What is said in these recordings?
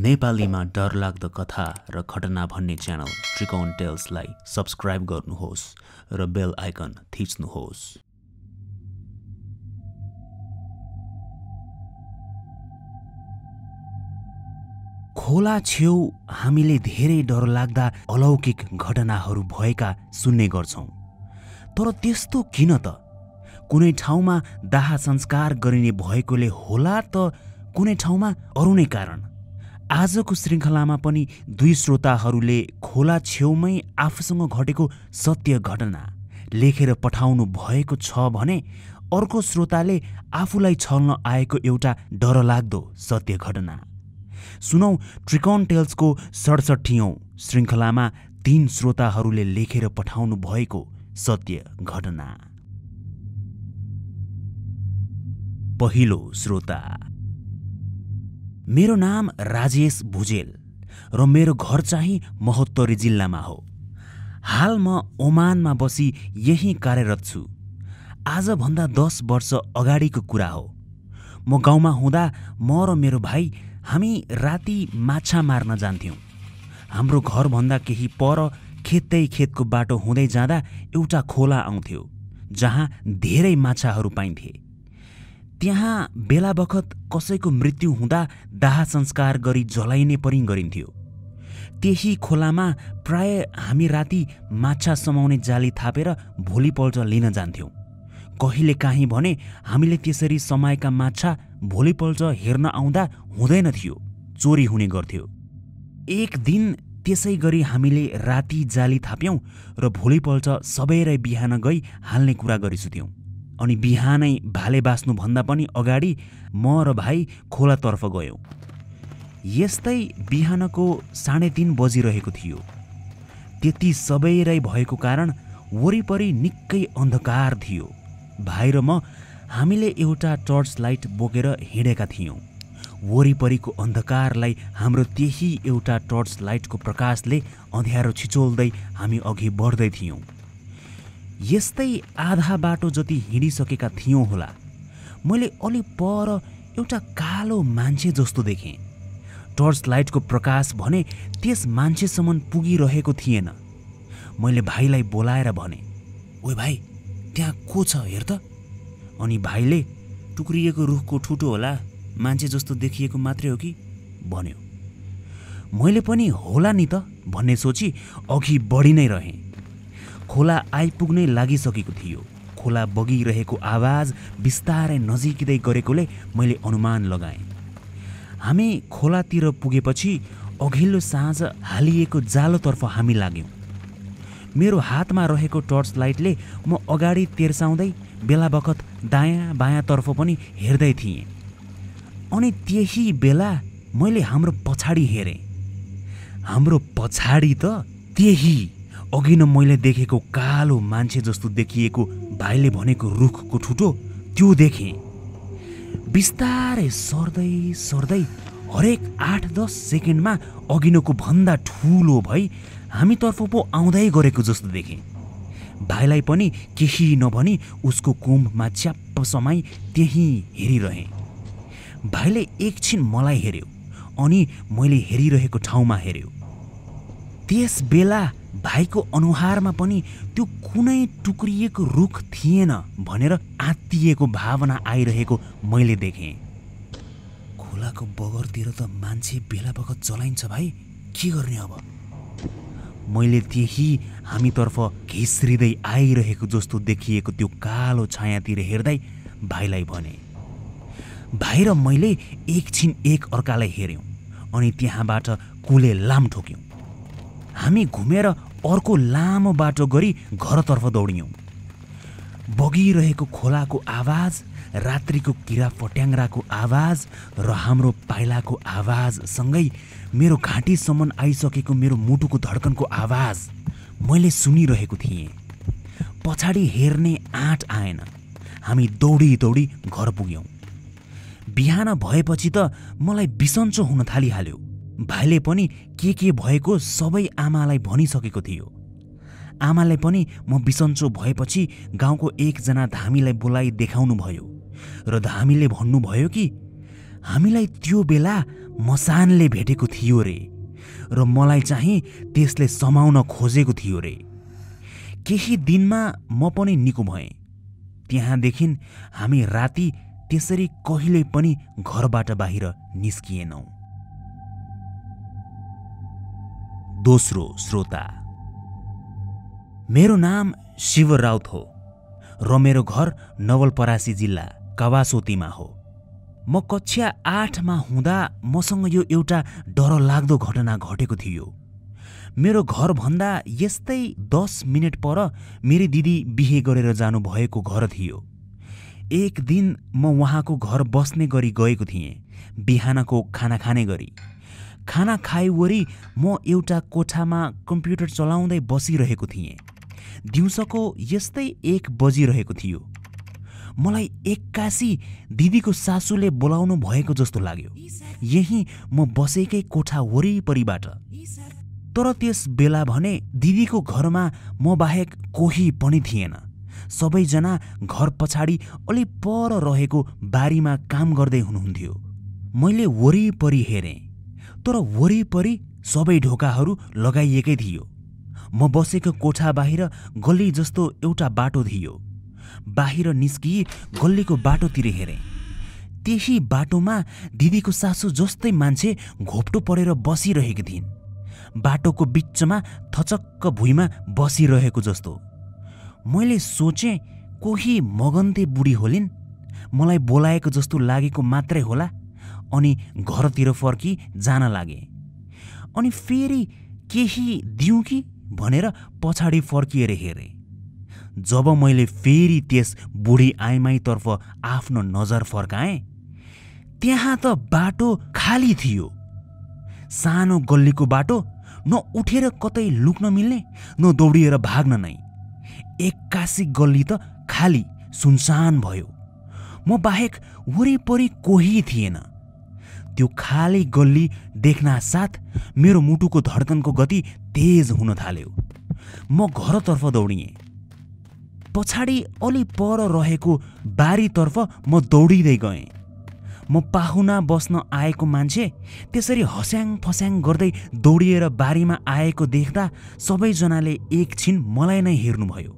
नेपालीमा डरलाग्दो कथा र घटना भन्ने च्यानल ट्रिकन टेल्सलाई सब्सक्राइब गर्नुहोस् र बेल आइकन थिच्नुहोस् खोला छेउ हामीले धेरै डरलाग्दा अलौकिक घटनाहरू भएका सुन्ने गर्छौँ तर त्यस्तो किन त कुनै ठाउँमा दाह संस्कार गरिने भएकोले होला त कुनै ठाउँमा अरू नै कारण आजको श्रृङ्खलामा पनि दुई श्रोताहरूले खोला छेउमै आफूसँग घटेको सत्य घटना लेखेर पठाउनु भएको छ भने अर्को श्रोताले आफूलाई छल्न आएको एउटा डरलाग्दो सत्य घटना सुनौ ट्रिकन टेल्सको सडसठीऔँ श्रृङ्खलामा तीन श्रोताहरूले लेखेर पठाउनु भएको सत्य घटना पहिलो श्रोता मेरो नाम राजेश भुजेल र मेरो घर चाहिँ महोत्तरी जिल्लामा हो हाल म ओमानमा बसी यही कार्यरत छु आजभन्दा दस वर्ष अगाडिको कुरा हो म गाउँमा हुँदा म र मेरो भाइ हामी राति माछा मार्न जान्थ्यौँ हाम्रो घरभन्दा केही पर खेतै खेतको बाटो हुँदै जाँदा एउटा खोला आउँथ्यो जहाँ धेरै माछाहरू पाइन्थे त्यहाँ बेला बखत कसैको मृत्यु हुँदा दाह संस्कार गरी जलाइने पनि गरिन्थ्यो त्यही खोलामा प्राय हामी राति माछा समाउने जाली थापेर भोलिपल्ट लिन जान्थ्यौँ काहीँ भने हामीले त्यसरी समाएका माछा भोलिपल्ट हेर्न आउँदा हुँदैन थियो चोरी हुने गर्थ्यो एक दिन त्यसै गरी हामीले राति जाली थाप्यौँ र भोलिपल्ट सबैलाई बिहान गई हाल्ने कुरा गरिसुत्यौँ अनि बिहानै भाले बाँच्नुभन्दा पनि अगाडि म र भाइ खोलातर्फ गयौँ यस्तै बिहानको साढे तिन बजिरहेको थियो त्यति सबैरै भएको कारण वरिपरि निकै अन्धकार थियो भाइ र म हामीले एउटा टर्च लाइट बोकेर हिँडेका थियौँ वरिपरिको अन्धकारलाई हाम्रो त्यही एउटा टर्च लाइटको प्रकाशले अँध्यारो छिचोल्दै हामी अघि बढ्दै थियौँ यस्तै आधा बाटो जति हिँडिसकेका थियौँ होला मैले अलि पर एउटा कालो मान्छे जस्तो देखेँ टर्च लाइटको प्रकाश भने त्यस मान्छेसम्म पुगिरहेको थिएन मैले भाइलाई बोलाएर भने ओ भाइ त्यहाँ को छ हेर त अनि भाइले टुक्रिएको रुखको ठुटो होला मान्छे जस्तो देखिएको मात्रै हो कि भन्यो मैले पनि होला नि त भन्ने सोची अघि बढी नै रहेँ खोला आइपुग्नै लागिसकेको थियो खोला बगिरहेको आवाज बिस्तारै नजिकिँदै गरेकोले मैले अनुमान लगाएँ हामी खोलातिर पुगेपछि अघिल्लो साँझ हालिएको जालोतर्फ हामी लाग्यौँ मेरो हातमा रहेको टर्च लाइटले म अगाडि तेर्साउँदै बेला बखत दायाँ बायाँतर्फ पनि हेर्दै थिएँ अनि त्यही बेला मैले हाम्रो पछाडि हेरेँ हाम्रो पछाडि त त्यही अघि न मैले देखेको कालो मान्छे जस्तो देखिएको भाइले भनेको रुखको ठुटो त्यो देखेँ बिस्तारै सर्दै सर्दै हरेक आठ दस सेकेन्डमा अघिनोको भन्दा ठुलो भई हामीतर्फ पो आउँदै गरेको जस्तो देखेँ भाइलाई पनि केही नभनी उसको कुम्भमा च्याप्प समय त्यहीँ हेरिरहेँ भाइले एकछिन मलाई हेऱ्यो अनि मैले हेरिरहेको ठाउँमा हेऱ्यो त्यस बेला भाइको अनुहारमा पनि त्यो कुनै टुक्रिएको रुख थिएन भनेर आत्तिएको भावना आइरहेको मैले देखेँ खोलाको बगरतिर त मान्छे बेला बखत चलाइन्छ भाइ के गर्ने अब मैले त्यही हामीतर्फ घिस्रिँदै आइरहेको जस्तो देखिएको त्यो कालो छायातिर हेर्दै भाइलाई भने भाइ र मैले एकछिन एक अर्कालाई हेऱ्यौँ अनि त्यहाँबाट कुले लाम ठोक्यौँ हामी घुमेर अर्को लामो बाटो गरी घरतर्फ दौडियौँ बगिरहेको खोलाको आवाज रात्रिको किरा फट्याङ्राको आवाज र हाम्रो पाइलाको आवाजसँगै मेरो घाँटीसम्म आइसकेको मेरो मुटुको धड्कनको आवाज मैले सुनिरहेको थिएँ पछाडि हेर्ने आँट आएन हामी दौडी दौडी घर पुग्यौँ बिहान भएपछि त मलाई बिसन्चो हुन थालिहाल्यो भाइले पनि के के भएको सबै आमालाई भनिसकेको थियो आमाले पनि म बिसन्चो भएपछि गाउँको एकजना धामीलाई बोलाइ देखाउनुभयो र धामीले भन्नुभयो कि हामीलाई त्यो बेला मसानले भेटेको थियो रे र मलाई चाहिँ त्यसले समाउन खोजेको थियो रे केही दिनमा म पनि निको भएँ त्यहाँदेखि हामी राति त्यसरी कहिले पनि घरबाट बाहिर निस्किएनौँ दोस्रो श्रोता मेरो नाम शिव राउत हो र मेरो घर नवलपरासी जिल्ला कावासोतीमा हो म कक्षा आठमा हुँदा मसँग यो एउटा डरलाग्दो घटना घटेको थियो मेरो घरभन्दा यस्तै दस मिनट पर मेरी दिदी बिहे गरेर जानुभएको घर थियो एक दिन म उहाँको घर बस्ने गरी गएको थिएँ बिहानको खाना खाने गरी खाना खाइवरी म एउटा कोठामा कम्प्युटर चलाउँदै बसिरहेको थिएँ दिउँसोको यस्तै एक बजिरहेको थियो मलाई एक्कासी दिदीको सासुले बोलाउनु भएको जस्तो लाग्यो यही म बसेकै कोठा वरिपरिबाट तर त्यस बेला भने दिदीको घरमा म बाहेक कोही पनि थिएन सबैजना घर पछाडि अलि पर रहेको बारीमा काम गर्दै हुनुहुन्थ्यो मैले वरिपरि हेरेँ तर वरिपरि सबै ढोकाहरू लगाइएकै थियो म बसेको कोठा बाहिर गल्ली जस्तो एउटा बाटो थियो बाहिर निस्किए गल्लीको बाटोतिर हेरेँ त्यही बाटोमा दिदीको सासु जस्तै मान्छे घोप्टो परेर बसिरहेकी थिइन् बाटोको बिचमा थचक्क भुइँमा बसिरहेको जस्तो मैले सोचेँ कोही मगन्ते बुढी होलिन् मलाई बोलाएको जस्तो लागेको मात्रै होला अनि घरतिर फर्की जान लागे अनि फेरि केही दिउँ कि भनेर पछाडि फर्किएर हेरेँ जब मैले फेरि त्यस बुढी आइमाईतर्फ आफ्नो नजर फर्काएँ त्यहाँ त बाटो खाली थियो सानो गल्लीको बाटो न उठेर कतै लुक्न मिल्ने न दौडिएर भाग्न नै एक्कासी गल्ली त खाली सुनसान भयो म बाहेक वरिपरि कोही थिएन त्यो खाली गल्ली देख्न साथ मेरो मुटुको धड्कनको गति तेज हुन थाल्यो म घरतर्फ दौडिएँ पछाडि अलि पर रहेको बारीतर्फ म दौडिँदै गएँ म पाहुना बस्न आएको मान्छे त्यसरी हस्याङ फस्याङ गर्दै दौडिएर बारीमा आएको देख्दा सबैजनाले एकछिन मलाई नै हेर्नुभयो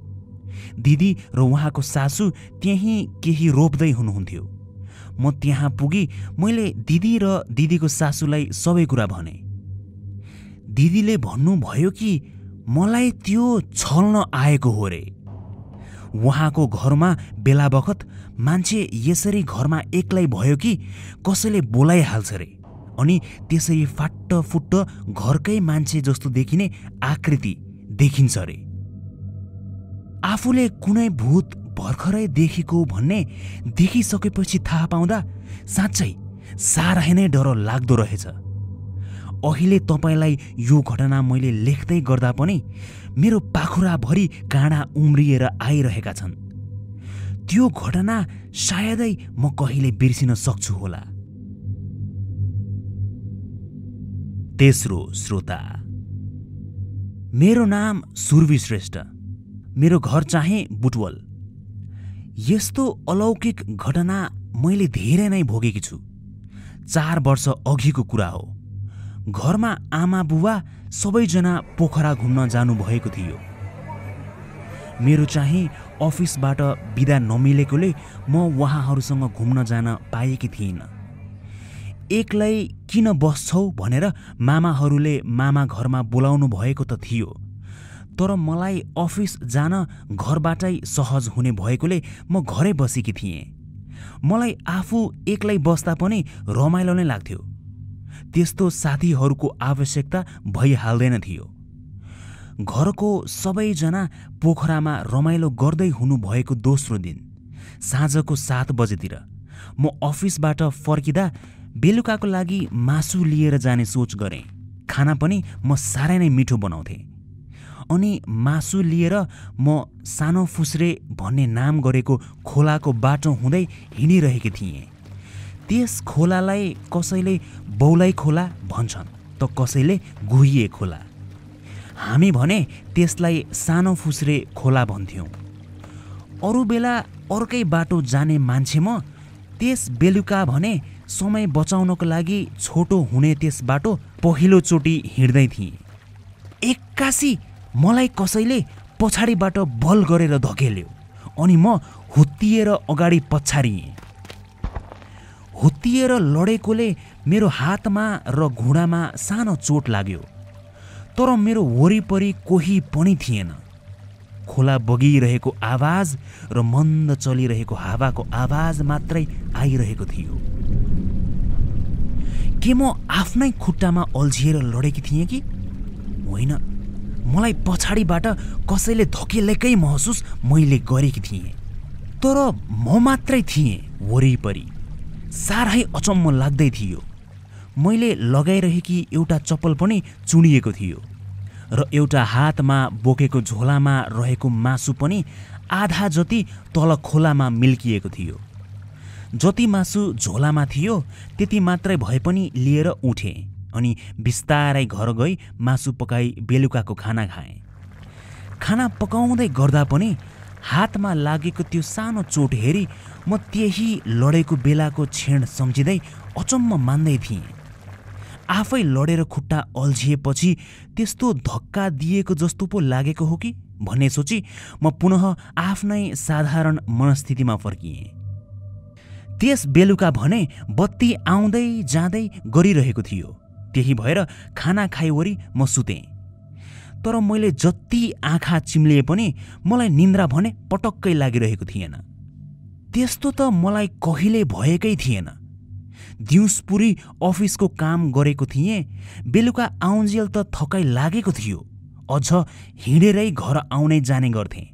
दिदी र उहाँको सासू त्यहीँ केही रोप्दै हुनुहुन्थ्यो म त्यहाँ पुगी मैले दिदी र दिदीको सासूलाई सबै कुरा भने दिदीले भन्नुभयो कि मलाई त्यो छल्न आएको हो रे उहाँको घरमा बेला बखत मान्छे यसरी घरमा एक्लै भयो कि कसैले बोलाइहाल्छ रे अनि त्यसरी फाट्टफुट्ट घरकै मान्छे जस्तो देखिने आकृति देखिन्छ रे आफूले कुनै भूत भर्खरै देखेको भन्ने देखिसकेपछि थाहा पाउँदा साँच्चै साह्रै नै डर लाग्दो रहेछ अहिले तपाईँलाई यो घटना मैले लेख्दै गर्दा पनि मेरो पाखुराभरि काँडा उम्रिएर आइरहेका छन् त्यो घटना सायदै म कहिले बिर्सिन सक्छु होला तेस्रो श्रोता मेरो नाम सुरवि श्रेष्ठ मेरो घर चाहे बुटवल यस्तो अलौकिक घटना मैले धेरै नै भोगेकी छु चार वर्ष अघिको कुरा हो घरमा आमा बुवा सबैजना पोखरा घुम्न जानुभएको थियो मेरो चाहिँ अफिसबाट बिदा नमिलेकोले म उहाँहरूसँग घुम्न जान पाएकी थिइनँ एक्लै किन बस्छौ भनेर मामाहरूले मामा घरमा बोलाउनु भएको त थियो तर मलाई अफिस जान घरबाटै सहज हुने भएकोले म घरै बसेकी थिएँ मलाई आफू एक्लै बस्दा पनि रमाइलो नै लाग्थ्यो त्यस्तो साथीहरूको आवश्यकता भइहाल्दैन थियो घरको सबैजना पोखरामा रमाइलो गर्दै हुनुभएको दोस्रो दिन साँझको सात बजेतिर म अफिसबाट फर्किँदा बेलुकाको लागि मासु लिएर जाने सोच गरेँ खाना पनि म साह्रै नै मिठो बनाउँथेँ अनि मासु लिएर म सानो फुस्रे भन्ने नाम गरेको खोलाको बाटो हुँदै हिँडिरहेकी थिएँ त्यस खोलालाई कसैले बौलाइ खोला भन्छन् त कसैले गुहिए खोला हामी भने त्यसलाई सानो फुस्रे खोला भन्थ्यौँ अरू बेला अर्कै बाटो जाने मान्छे म त्यस बेलुका भने समय बचाउनको लागि छोटो हुने त्यस बाटो पहिलोचोटि हिँड्दै थिएँ एक्कासी मलाई कसैले पछाडिबाट बल गरेर धकेल्यो अनि म हुत्तिएर अगाडि पछारिएँ हुत्तिएर लडेकोले मेरो हातमा र घुँडामा सानो चोट लाग्यो तर मेरो वरिपरि कोही पनि थिएन खोला बगिरहेको आवाज र मन्द चलिरहेको हावाको आवाज मात्रै आइरहेको थियो के म आफ्नै खुट्टामा अल्झिएर लडेकी थिएँ कि होइन मलाई पछाडिबाट कसैले धकेलेकै महसुस मैले गरेकी थिएँ तर म मात्रै थिएँ वरिपरि साह्रै अचम्म लाग्दै थियो मैले लगाइरहेकी एउटा चप्पल पनि चुनिएको थियो र एउटा हातमा बोकेको झोलामा रहेको मासु पनि आधा जति तल खोलामा मिल्किएको थियो जति मासु झोलामा थियो त्यति मात्रै भए पनि लिएर उठेँ अनि बिस्तारै घर गई मासु पकाई बेलुकाको खाना खाएँ खाना पकाउँदै गर्दा पनि हातमा लागेको त्यो सानो चोट हेरी म त्यही लडेको बेलाको क्षण सम्झिँदै अचम्म मान्दै थिएँ आफै लडेर खुट्टा अल्झिएपछि त्यस्तो धक्का दिएको जस्तो पो लागेको हो कि भन्ने सोची म पुनः आफ्नै साधारण मनस्थितिमा फर्किएँ त्यस बेलुका भने बत्ती आउँदै जाँदै गरिरहेको थियो त्यही भएर खाना खाइवरी म सुतेँ तर मैले जति आँखा चिम्लिए पनि मलाई निन्द्रा भने पटक्कै लागिरहेको थिएन त्यस्तो त मलाई कहिले भएकै थिएन दिउँसपुरी अफिसको काम गरेको थिएँ बेलुका आउन्जेल त थकाइ लागेको थियो अझ हिँडेरै घर आउने जाने गर्थेँ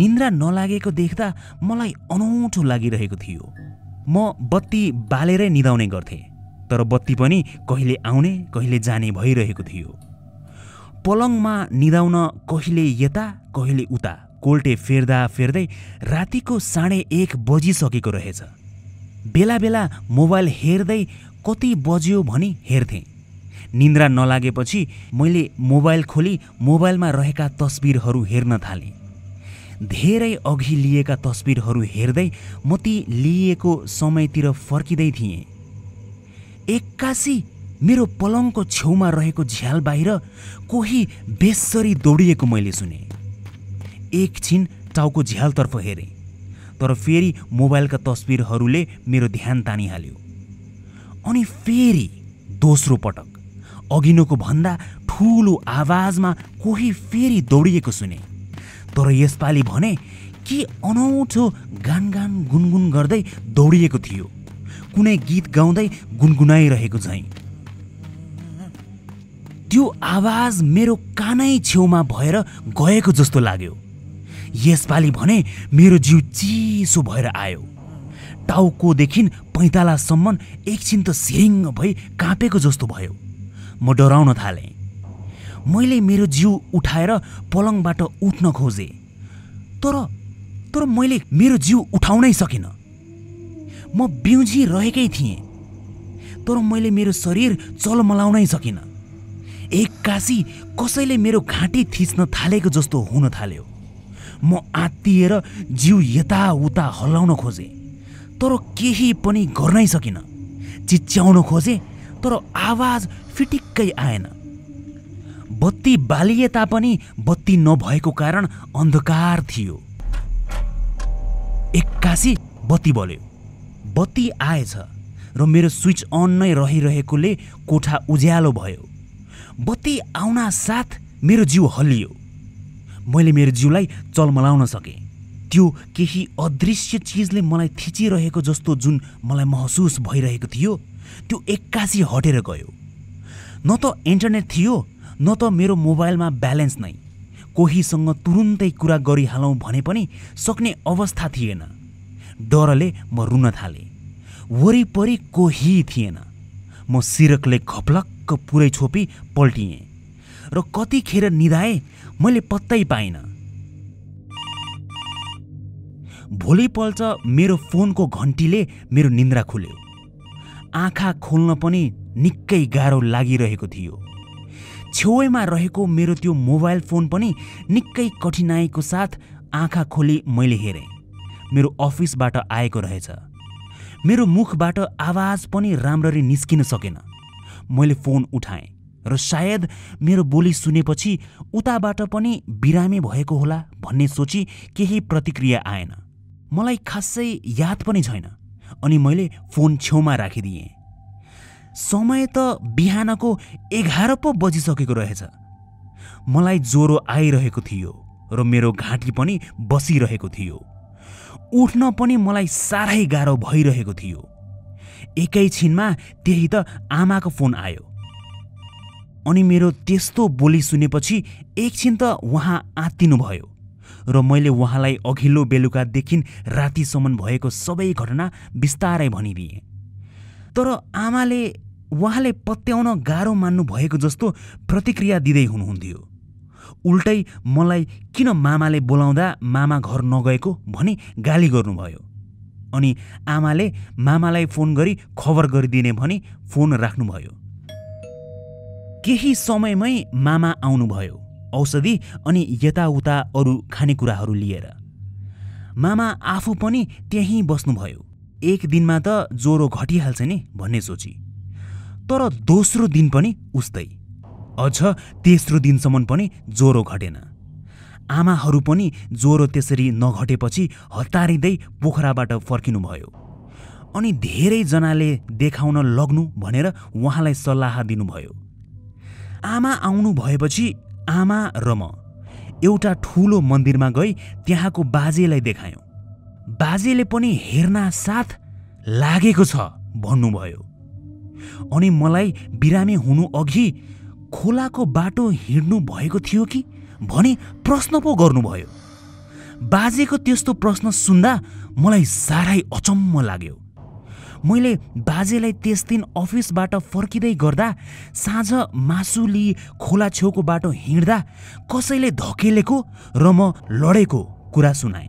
निन्द्रा नलागेको देख्दा मलाई अनौठो लागिरहेको थियो म बत्ती बालेरै निदाउने गर्थेँ तर बत्ती पनि कहिले आउने कहिले जाने भइरहेको थियो पलङमा निदाउन कहिले यता कहिले उता कोल्टे फेर्दा फेर्दै रातिको साढे एक बजिसकेको रहेछ बेला बेला मोबाइल हेर्दै कति बज्यो भनी हेर्थेँ निन्द्रा नलागेपछि मैले मोबाइल खोली मोबाइलमा रहेका तस्बिरहरू हेर्न थालेँ धेरै अघि लिएका तस्बिरहरू हेर्दै म ती लिएको समयतिर फर्किँदै थिएँ एक्कासी मेरो पलङको छेउमा रहेको झ्याल बाहिर कोही बेसरी दौडिएको मैले सुने एकछिन टाउको झ्यालतर्फ हेरेँ तर फेरि मोबाइलका तस्विरहरूले मेरो ध्यान तानिहाल्यो अनि फेरि दोस्रो पटक अघिनोको भन्दा ठुलो आवाजमा कोही फेरि दौडिएको सुने तर यसपालि भने के अनौठो गान गान गुनगुन गर्दै दौडिएको थियो कुनै गीत गाउँदै गुनगुनाइरहेको झैँ त्यो आवाज मेरो कानै छेउमा भएर गएको जस्तो लाग्यो यसपालि भने मेरो जिउ चिसो भएर आयो टाउकोदेखि पैँतालासम्म एकछिन त सिरिङ भई काँपेको जस्तो भयो म डराउन थालेँ मैले मेरो जिउ उठाएर पलङबाट उठ्न खोजेँ तर तर मैले मेरो जिउ उठाउनै सकिनँ म बिउजिरहेकै थिएँ तर मैले मेरो शरीर चलमलाउनै सकिनँ एक्कासी कसैले मेरो घाँटी थिच्न थालेको जस्तो हुन थाल्यो म आत्तिएर जिउ यताउता हल्लाउन खोजेँ तर केही पनि गर्नै सकिनँ चिच्याउन खोजेँ तर आवाज फिटिक्कै आएन बत्ती बालिए तापनि बत्ती नभएको कारण अन्धकार थियो एक्कासी बत्ती बल्यो बत्ती आएछ र मेरो स्विच अन नै रहिरहेकोले कोठा उज्यालो भयो बत्ती आउना साथ मेरो जिउ हल्लियो मैले मेरो जिउलाई चलमलाउन सकेँ त्यो केही अदृश्य चिजले मलाई थिचिरहेको जस्तो जुन मलाई महसुस भइरहेको थियो त्यो एक्कासी हटेर गयो न त इन्टरनेट थियो न त मेरो मोबाइलमा ब्यालेन्स नै कोहीसँग तुरुन्तै कुरा गरिहालौँ भने पनि सक्ने अवस्था थिएन डरले म रुन थालेँ वरिपरि कोही थिएन म सिरकले घप्लक्क पुरै छोपी पल्टिएँ र कतिखेर निधाएँ मैले पत्तै पाइनँ भोलिपल्ट मेरो फोनको घन्टीले मेरो निन्द्रा खुल्यो आँखा खोल्न पनि निकै गाह्रो लागिरहेको थियो छेउमा रहेको मेरो त्यो मोबाइल फोन पनि निकै कठिनाइको साथ आँखा खोली मैले हेरेँ मेरो अफिसबाट आएको रहेछ मेरो मुखबाट आवाज पनि राम्ररी निस्किन सकेन मैले फोन उठाएँ र सायद मेरो बोली सुनेपछि उताबाट पनि बिरामी भएको होला भन्ने सोची केही प्रतिक्रिया आएन मलाई खासै याद पनि छैन अनि मैले फोन छेउमा राखिदिएँ समय त बिहानको एघार पो बजिसकेको रहेछ मलाई ज्वरो आइरहेको थियो र मेरो घाँटी पनि बसिरहेको थियो उठ्न पनि मलाई साह्रै गाह्रो भइरहेको थियो एकैछिनमा त्यही त आमाको फोन आयो अनि मेरो त्यस्तो बोली सुनेपछि एकछिन त उहाँ आत्तिनुभयो र मैले उहाँलाई अघिल्लो बेलुकादेखि रातिसम्म भएको सबै घटना बिस्तारै भनिदिएँ तर आमाले उहाँले पत्याउन गाह्रो मान्नु भएको जस्तो प्रतिक्रिया दिँदै हुनुहुन्थ्यो उल्टै मलाई किन मामाले बोलाउँदा मामा घर नगएको भनी गाली गर्नुभयो अनि आमाले मामालाई फोन गरी खबर गरिदिने भनी फोन राख्नुभयो केही समयमै मामा आउनुभयो औषधि अनि यताउता अरू खानेकुराहरू लिएर मामा आफू पनि त्यहीँ बस्नुभयो एक दिनमा त ज्वरो घटिहाल्छ नि भन्ने सोची तर दोस्रो दिन पनि उस्तै अझ तेस्रो दिनसम्म पनि ज्वरो घटेन आमाहरू पनि ज्वरो त्यसरी नघटेपछि हतारिँदै पोखराबाट फर्किनुभयो अनि धेरैजनाले देखाउन लग्नु भनेर उहाँलाई सल्लाह दिनुभयो आमा आउनु भएपछि आमा र म एउटा ठुलो मन्दिरमा गई त्यहाँको बाजेलाई देखायौँ बाजेले पनि हेर्ना साथ लागेको छ भन्नुभयो अनि मलाई बिरामी हुनु अघि खोलाको बाटो हिँड्नु भएको थियो कि भने प्रश्न पो गर्नुभयो बाजेको त्यस्तो प्रश्न सुन्दा मलाई साह्रै अचम्म लाग्यो मैले बाजेलाई त्यस दिन अफिसबाट फर्किँदै गर्दा साँझ मासु खोला छेउको बाटो हिँड्दा कसैले धकेलेको र म लडेको कुरा सुनाएँ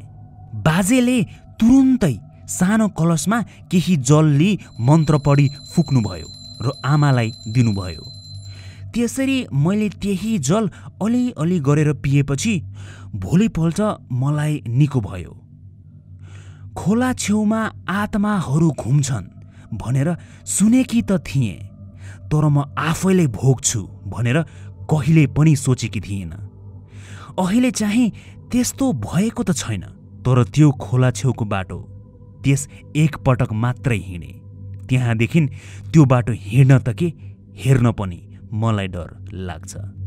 बाजेले तुरुन्तै सानो कलशमा केही जल लिई मन्त्र पढी फुक्नुभयो र आमालाई दिनुभयो त्यसरी मैले त्यही जल अलिअलि गरेर पिएपछि भोलिपल्ट मलाई निको भयो खोला छेउमा आत्माहरू घुम्छन् भनेर सुनेकी त थिएँ तर म आफैले भोग्छु भनेर कहिले पनि सोचेकी थिइनँ अहिले चाहिँ त्यस्तो भएको त छैन तर त्यो खोला छेउको बाटो त्यस एकपटक मात्रै हिँडे त्यहाँदेखि त्यो बाटो हिँड्न त के हेर्न पनि मलाई डर लाग्छ